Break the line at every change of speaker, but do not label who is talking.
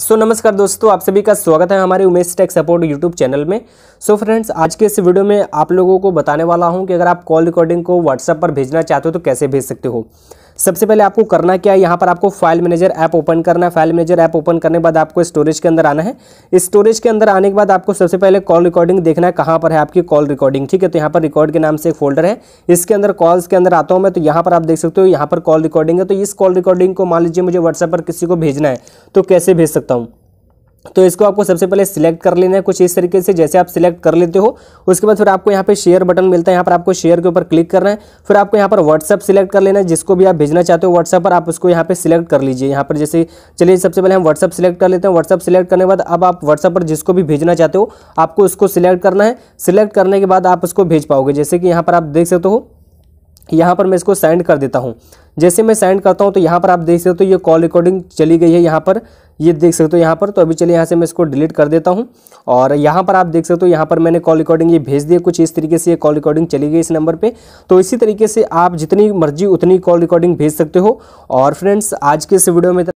सो so, नमस्कार दोस्तों आप सभी का स्वागत है हमारे Umesh tech support YouTube channel में सो so, फ्रेंड्स आज के इस वीडियो में आप लोगों को बताने वाला हूं कि अगर आप कॉल रिकॉर्डिंग को व्हाट्सएप पर भेजना चाहते हो तो कैसे भेज सकते हो सबसे पहले आपको करना क्या है यहाँ पर आपको फाइल मैनेजर ऐप ओपन करना है फाइल मैनेजर ऐप ओपन करने के बाद आपको स्टोरेज के अंदर आना है स्टोरेज के अंदर आने के बाद आपको सबसे पहले कॉल रिकॉर्डिंग देखना है कहाँ पर है आपकी कॉल रिकॉर्डिंग ठीक है तो यहाँ पर रिकॉर्ड के नाम से एक फोल्डर है इसके अंदर कॉल्स के अंदर आता हूँ मैं तो यहाँ पर आप देख सकते हो यहाँ पर कॉल रिकॉर्डिंग है तो इस कॉल रिकॉर्डिंग को मान लीजिए मुझे व्हाट्सएप पर किसी को भेजना है तो कैसे भेज सकता हूँ तो इसको आपको सबसे पहले सिलेक्ट कर लेना है कुछ इस तरीके से जैसे आप सिलेक्ट कर लेते हो उसके बाद फिर आपको यहाँ पे शेयर बटन मिलता है यहाँ पर आपको शेयर के ऊपर क्लिक करना है फिर आपको यहाँ पर व्हाट्सअप सिलेक्ट कर लेना है जिसको भी आप भेजना चाहते हो व्हाट्सअप पर आप उसको यहाँ पे सिलेक्ट कर लीजिए यहाँ पर जैसे चलिए सबसे पहले हम व्हाट्सअप सिलेक्ट कर लेते हैं व्हाट्सअप सिलेक्ट करने के बाद अब आप व्हाट्सअप पर जिसको भी भेजना चाहते हो आपको उसको सिलेक्ट करना है सिलेक्ट करने के बाद आप उसको भेज पाओगे जैसे कि यहाँ पर आप देख सकते हो यहाँ पर मैं इसको सेंड कर देता हूँ जैसे मैं सेंड करता हूँ तो यहाँ पर आप देख सकते हो तो ये कॉल रिकॉर्डिंग चली गई है यहाँ पर ये देख सकते हो यहाँ पर तो अभी चलिए यहाँ से मैं इसको डिलीट कर देता हूँ और यहाँ पर आप देख सकते हो यहाँ पर मैंने कॉल रिकॉर्डिंग ये भेज दी कुछ इस तरीके से ये कॉल रिकॉर्डिंग चली गई इस नंबर पर तो इसी तरीके से आप जितनी मर्जी उतनी कॉल रिकॉर्डिंग भेज सकते हो और फ्रेंड्स आज के इस वीडियो में